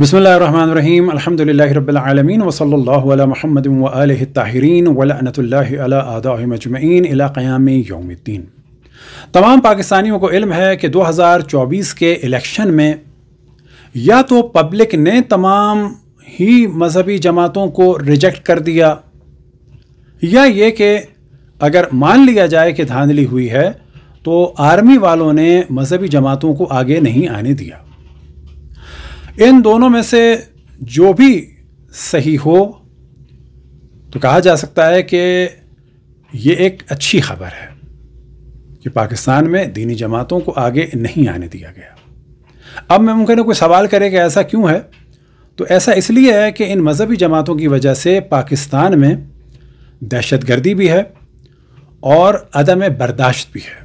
बसमीम अल्हम्दुलिल्लाहि वसल्लल्लाहु अला मुहम्मद व आलिहि ताहिरीन व लअनतुल्लाहि तमाम पाकिस्तानियों को इल्म है कि 2024 के इलेक्शन में या तो पब्लिक ने तमाम ही मजहबी जमातों को रिजेक्ट कर दिया या ये कि अगर मान लिया जाए कि धांधली हुई है तो आर्मी वालों ने मजहबी जमातों को आगे नहीं आने दिया इन दोनों में से जो भी सही हो तो कहा जा सकता है कि ये एक अच्छी खबर है कि पाकिस्तान में दीनी जमातों को आगे नहीं आने दिया गया अब मैं मुमकिन कोई सवाल करे कि ऐसा क्यों है तो ऐसा इसलिए है कि इन मजहबी जमातों की वजह से पाकिस्तान में दहशत गर्दी भी है और अदम बर्दाश्त भी है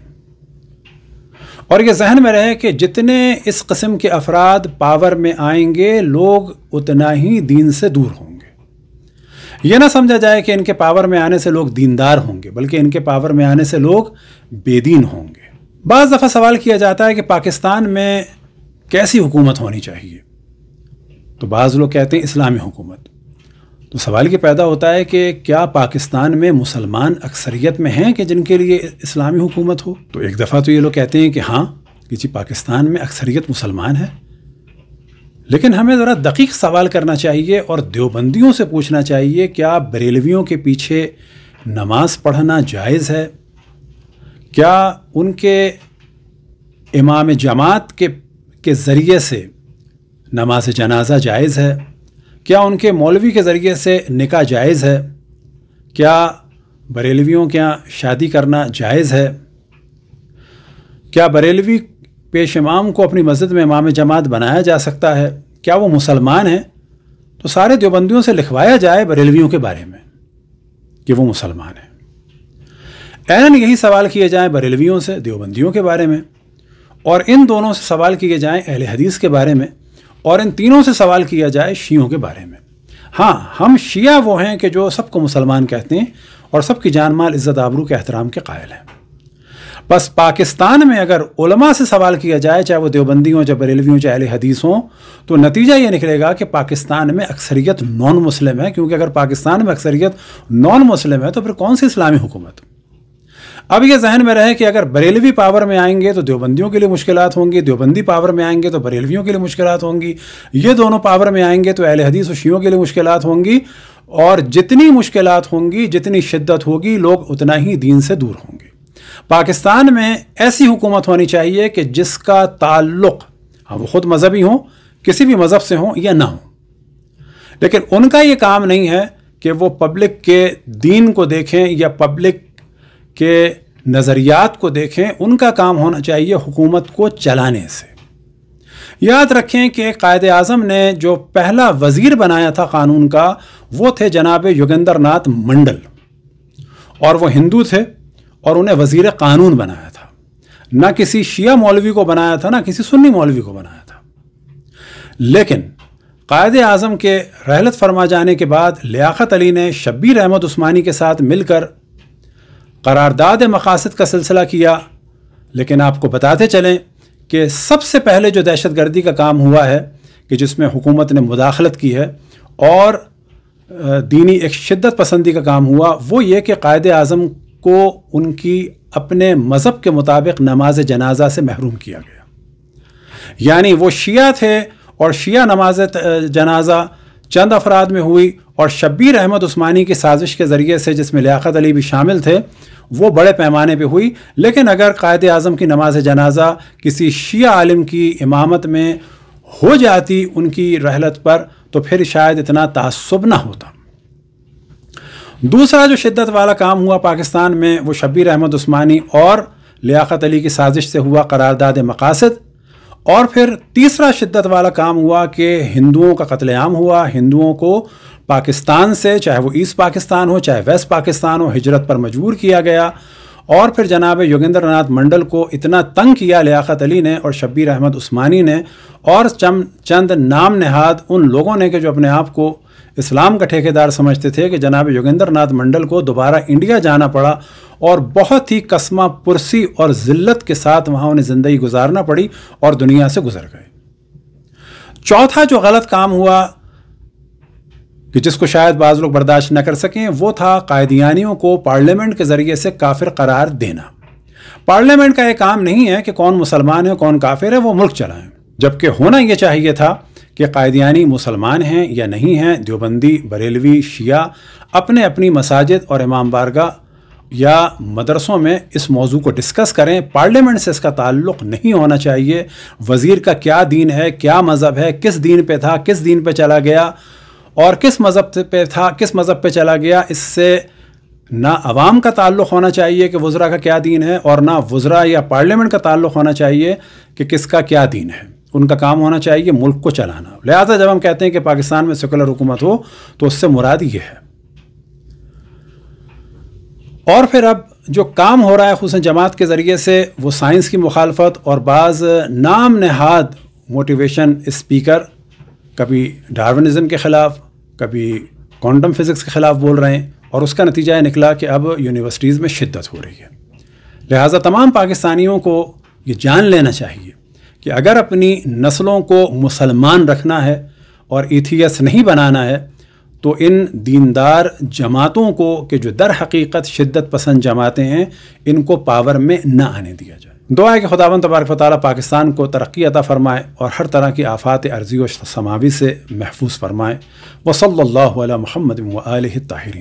और ये जहन में रहे कि जितने इस कस्म के अफराद पावर में आएंगे लोग उतना ही दीन से दूर होंगे यह ना समझा जाए कि इनके पावर में आने से लोग दीनदार होंगे बल्कि इनके पावर में आने से लोग बेदीन होंगे बज़ दफ़ा सवाल किया जाता है कि पाकिस्तान में कैसी हुकूमत होनी चाहिए तो बाज़ लोग कहते हैं इस्लामी हुकूमत तो सवाल ये पैदा होता है कि क्या पाकिस्तान में मुसलमान अक्सरियत में हैं कि जिनके लिए इस्लामी हुकूमत हो तो एक दफ़ा तो ये लोग कहते हैं कि हाँ कि जी पाकिस्तान में अक्सरियत मुसलमान है लेकिन हमें ज़रा दकीक सवाल करना चाहिए और देवबंदियों से पूछना चाहिए क्या बरेलवियों के पीछे नमाज पढ़ना जायज़ है क्या उनके इमाम जमात के के ज़रिए से नमाज जनाजा जायज़ है क्या उनके मौलवी के ज़रिए से निका जायज़ है क्या बरेलवियों के यहाँ शादी करना जायज़ है क्या बरेलवी पेश इमाम को अपनी मस्जिद में इमाम जमात बनाया जा सकता है क्या वो मुसलमान हैं तो सारे देवबंदियों से लिखवाया जाए बरेलवियों के बारे में कि वो मुसलमान हैं ऐन यही सवाल किए जाएँ बरेलवियों से देवबंदियों के बारे में और इन दोनों से सवाल किए जाएँ अहल हदीस के बारे में और इन तीनों से सवाल किया जाए शियों के बारे में हाँ हम शिया वो हैं कि जो सबको मुसलमान कहते हैं और सबकी जान माल इज़्ज़त आबरू के एहतराम के कायल हैं बस पाकिस्तान में अगर उलमा से सवाल किया जाए चाहे वो देवबंदी हों चाहे बरेलवी हों चाहे अहले हदीस हों तो नतीजा ये निकलेगा कि पाकिस्तान में अक्सरियत नॉन मुस्लिम है क्योंकि अगर पाकिस्तान में अक्सरियत नॉन मुस्लिम है तो फिर कौन सी इस्लामी हुकूमत अब ये जहन में रहे कि अगर बरेलवी पावर में आएंगे तो देवबंदियों के लिए मुश्किल होंगी देवबंदी पावर में आएंगे तो बरेलवियों के लिए मुश्किल होंगी ये दोनों पावर में आएंगे तो अहल हदीस शियों के लिए मुश्किल होंगी और जितनी मुश्किल होंगी जितनी शिद्दत होगी लोग उतना ही दीन से दूर होंगे पाकिस्तान में ऐसी हुकूमत होनी चाहिए कि जिसका ताल्लुक हाँ वो खुद मजहबी हों किसी भी मज़हब से हों या ना हो लेकिन उनका ये काम नहीं है कि वो पब्लिक के दीन को देखें या पब्लिक के नज़रियात को देखें उनका काम होना चाहिए हुकूमत को चलाने से याद रखें कि कायद अजम ने जो पहला वज़ीर बनाया था कानून का वो थे जनाब योगेंद्र नाथ मंडल और वो हिंदू थे और उन्हें वज़ीर कानून बनाया था ना किसी शिया मौलवी को बनाया था ना किसी सुन्नी मौलवी को बनाया था लेकिन कायद अजम के रहलत फरमा जाने के बाद लियाकत अली ने शब्बीर अहमद उस्मानी के साथ मिलकर करारदाद मकासद का सिलसिला किया लेकिन आपको बताते चलें कि सबसे पहले जो दहशत गर्दी का काम हुआ है कि जिसमें हुकूमत ने मुदाखलत की है और दीनी एक शिद्दत पसंदी का काम हुआ वो ये कि कायद अज़म को उनकी अपने मज़हब के मुताबिक नमाज जनाजा से महरूम किया गया यानी वो शिया थे और शिया नमाज जनाजा चंद अफराद में हुई और शब्बीर अहमद उस्मानी की साजिश के ज़रिए से जिसमें लियाकत अली भी शामिल थे वो बड़े पैमाने पे हुई लेकिन अगर कायद अज़म की नमाज जनाजा किसी शिया आलिम की इमामत में हो जाती उनकी रहलत पर तो फिर शायद इतना तसब ना होता दूसरा जो शिद्दत वाला काम हुआ पाकिस्तान में वो शब्बीर अहमद उस्मानी और लियाकत अली की साजिश से हुआ करारदाद मकासद और फिर तीसरा शिद्दत वाला काम हुआ कि हिंदुओं का कत्लेआम हुआ हिंदुओं को पाकिस्तान से चाहे वो ईस्ट पाकिस्तान हो चाहे वेस्ट पाकिस्तान हो हिजरत पर मजबूर किया गया और फिर जनाब योगेंद्र नाथ मंडल को इतना तंग किया लियाकत अली ने और शब्बीर अहमद उस्मानी ने और चम चंद नाम नहाद उन लोगों ने कि जो अपने आप को इस्लाम का ठेकेदार समझते थे कि जनाब योगेंद्र नाथ मंडल को दोबारा इंडिया जाना पड़ा और बहुत ही कस्मा पुरसी और ज़िल्लत के साथ वहाँ उन्हें ज़िंदगी गुजारना पड़ी और दुनिया से गुजर गए चौथा जो गलत काम हुआ कि जिसको शायद बाज़ लोग बर्दाश्त न कर सकें वो था कायदियानियों को पार्लियामेंट के ज़रिए से काफिर करार देना पार्लियामेंट का यह काम नहीं है कि कौन मुसलमान है कौन काफिर है वो मुल्क चलाएं जबकि होना यह चाहिए था कि कायदियानी मुसलमान हैं या नहीं हैं देवबंदी बरेलवी शिया अपने अपनी मसाजिद और इमाम बारगा या मदरसों में इस मौजू को डिस्कस करें पार्लियामेंट से इसका ताल्लुक़ नहीं होना चाहिए वज़ीर का क्या दीन है क्या मज़हब है किस दीन पे था किस दीन पे चला गया और किस मज़हब पे था किस मज़हब पे चला गया इससे ना आवाम का ताल्लुक़ होना चाहिए कि वज़रा का क्या दीन है और ना वज़रा या पार्लियामेंट का ताल्लुक़ होना चाहिए कि किसका क्या दीन है उनका काम होना चाहिए मुल्क को चलाना लिहाजा जब हम कहते हैं कि पाकिस्तान में सेकुलर हुकूमत हो तो उससे मुराद ये है और फिर अब जो काम हो रहा है खूस जमात के ज़रिए से वो साइंस की मुखालफत और बाज़ नाम नहाद मोटिवेशन स्पीकर कभी डार्विनिज़म के ख़िलाफ़ कभी क्वांटम फिज़िक्स के ख़िलाफ़ बोल रहे हैं और उसका नतीजा ये निकला कि अब यूनिवर्सिटीज़ में शिद्दत हो रही है लिहाजा तमाम पाकिस्तानियों को ये जान लेना चाहिए कि अगर अपनी नस्लों को मुसलमान रखना है और एथियस नहीं बनाना है तो इन दीनदार जमातों को कि जो दर हकीकत शिद्दत पसंद जमातें हैं इनको पावर में ना आने दिया जाए दुआ है कि खुदावन तबारक ताली पाकिस्तान को तरक्की अता फ़रमाए और हर तरह की आफ़ात अर्जी व समावी से महफूज फरमाए वसल महमद वाल ताहरीन